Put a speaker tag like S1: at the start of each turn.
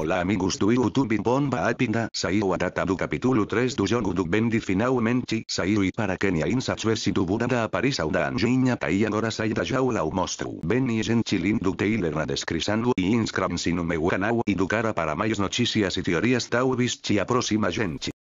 S1: Hola amigos tu YouTube bomba apinda Saiu Atata du Capítulo 3 du jogu du bendi finalmente y para Kenia in tu Buda burada a Paris auda anjinha tai agora sai da jaula o mostro beni gentilin du teilera y e inscram canal y du cara para mais y teorías, teorías chi a próxima Genchi